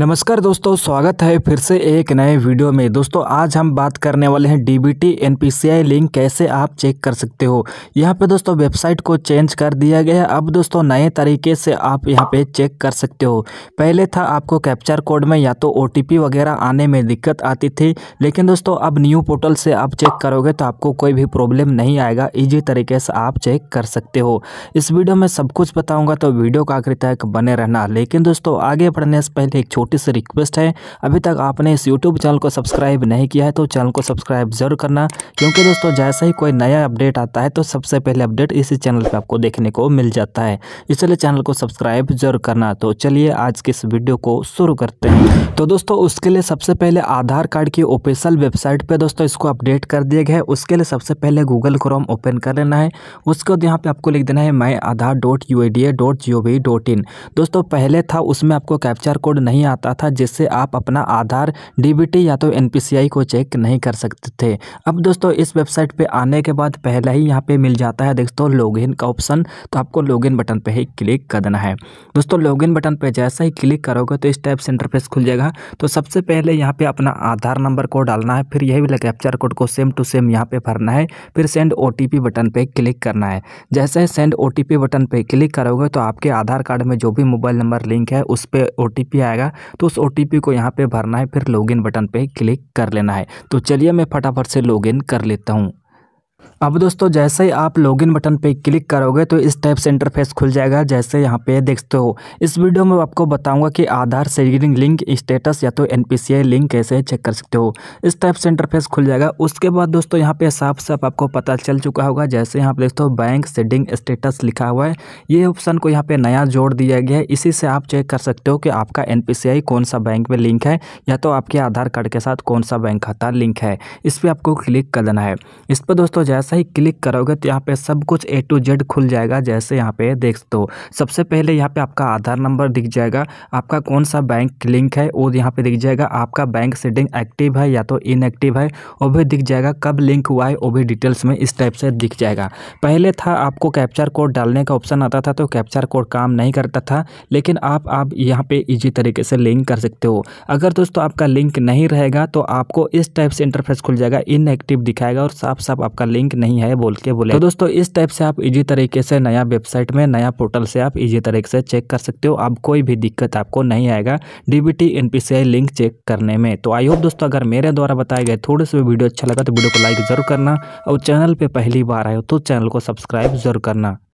नमस्कार दोस्तों स्वागत है फिर से एक नए वीडियो में दोस्तों आज हम बात करने वाले हैं सी आई लिंक कैसे आप चेक कर सकते हो यहाँ पे दोस्तों वेबसाइट को चेंज कर दिया गया है अब दोस्तों नए तरीके से आप यहाँ पे चेक कर सकते हो पहले था आपको कैप्चर कोड में या तो ओ वगैरह आने में दिक्कत आती थी लेकिन दोस्तों अब न्यू पोर्टल से आप चेक करोगे तो आपको कोई भी प्रॉब्लम नहीं आएगा ईजी तरीके से आप चेक कर सकते हो इस वीडियो में सब कुछ बताऊँगा तो वीडियो का आखिर तक बने रहना लेकिन दोस्तों आगे बढ़ने से पहले एक छोटी छोटी सी रिक्वेस्ट है अभी तक आपने इस यूट्यूब चैनल को सब्सक्राइब नहीं किया है तो चैनल को सब्सक्राइब जरूर करना क्योंकि दोस्तों जैसा ही कोई नया अपडेट आता है तो सबसे पहले अपडेट इसी चैनल पर आपको देखने को मिल जाता है इसलिए चैनल को सब्सक्राइब जरूर करना तो चलिए आज के इस वीडियो को शुरू करते हैं तो दोस्तों उसके लिए सबसे पहले आधार कार्ड की ऑफिशियल वेबसाइट पर दोस्तों इसको अपडेट कर दिया गया है उसके लिए सबसे पहले गूगल क्रोम ओपन कर लेना है उसके बाद यहाँ पर आपको लिख देना है my Aadhaar dot U dot G O V dot in दोस्तों पहले था उसमें आपको कैप्चर कोड नहीं आता था जिससे आप अपना आधार डीबीटी या तो एनपीसीआई को चेक नहीं कर सकते थे अब दोस्तों इस वेबसाइट पे आने के बाद पहले ही यहाँ पे मिल जाता है दोस्तों लॉगिन का ऑप्शन तो आपको लॉगिन बटन पे ही क्लिक करना है दोस्तों लॉगिन बटन पे जैसा ही क्लिक करोगे तो इस टाइप से इंटरफेस खुल जाएगा तो सबसे पहले यहाँ पर अपना आधार नंबर को डालना है फिर यही वाला कैप्चर कोड को सेम टू सेम यहाँ पर भरना है फिर सेंड ओ बटन पर क्लिक करना है जैसे ही सेंड ओ बटन पर क्लिक करोगे तो आपके आधार कार्ड में जो भी मोबाइल नंबर लिंक है उस पर ओ आएगा तो उस ओ को यहाँ पर भरना है फिर लॉग बटन पर क्लिक कर लेना है तो चलिए मैं फटाफट से लॉग कर लेता हूँ अब दोस्तों जैसे ही आप लॉगिन बटन पे क्लिक करोगे तो इस टाइप से इंटरफेस खुल जाएगा जैसे यहाँ पे देखते हो इस वीडियो में आपको बताऊंगा कि आधार शेयरिंग लिंक स्टेटस या तो एन लिंक कैसे चेक कर सकते हो इस टाइप से इंटरफेस खुल जाएगा उसके बाद दोस्तों यहाँ पे साफ साफ आपको पता चल चुका होगा जैसे यहाँ पे देखते हो बैंक सेडिंग स्टेटस लिखा हुआ है ये ऑप्शन को यहाँ पर नया जोड़ दिया गया है इसी से आप चेक कर सकते हो कि आपका एन कौन सा बैंक में लिंक है या तो आपके आधार कार्ड के साथ कौन सा बैंक खाता लिंक है इस पर आपको क्लिक कर देना है इस पर दोस्तों जैसे जैसा ही क्लिक करोगे तो यहाँ पे सब कुछ ए टू जेड खुल जाएगा जैसे यहाँ पे देख दो सबसे पहले यहाँ पे आपका आधार नंबर दिख जाएगा आपका कौन सा बैंक लिंक है वो यहाँ पे दिख जाएगा आपका बैंक सेटिंग एक्टिव है या तो इनएक्टिव है वो भी दिख जाएगा कब लिंक हुआ है वो भी डिटेल्स में इस टाइप से दिख जाएगा पहले था आपको कैप्चर कोड डालने का ऑप्शन आता था तो कैप्चर कोड काम नहीं करता था लेकिन आप आप यहाँ पे इजी तरीके से लिंक कर सकते हो अगर दोस्तों आपका लिंक नहीं रहेगा तो आपको इस टाइप से इंटरफेस खुल जाएगा इनएक्टिव दिखाएगा और साफ साफ आपका लिंक नहीं है बोल के बोले तो दोस्तों इस टाइप से आप इजी तरीके से नया वेबसाइट में नया पोर्टल से आप इजी तरीके से चेक कर सकते हो आप कोई भी दिक्कत आपको नहीं आएगा डीबीटी एनपीसीआई लिंक चेक करने में तो आई होप दोस्तों अगर मेरे द्वारा बताए गए थोड़े से वीडियो अच्छा लगा तो वीडियो को लाइक जरूर करना और चैनल पर पहली बार आए हो तो चैनल को सब्सक्राइब जरूर करना